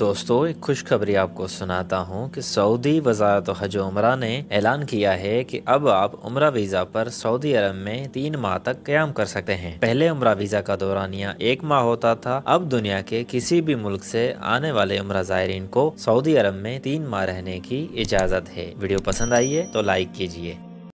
दोस्तों एक खुशखबरी आपको सुनाता हूँ कि सऊदी वजारत हज उम्र ने ऐलान किया है कि अब आप उम्र वीज़ा पर सऊदी अरब में तीन माह तक क्याम कर सकते हैं पहले उम्र वीज़ा का दौरानिया एक माह होता था अब दुनिया के किसी भी मुल्क से आने वाले उम्र जायरीन को सऊदी अरब में तीन माह रहने की इजाज़त है वीडियो पसंद आई है तो लाइक कीजिए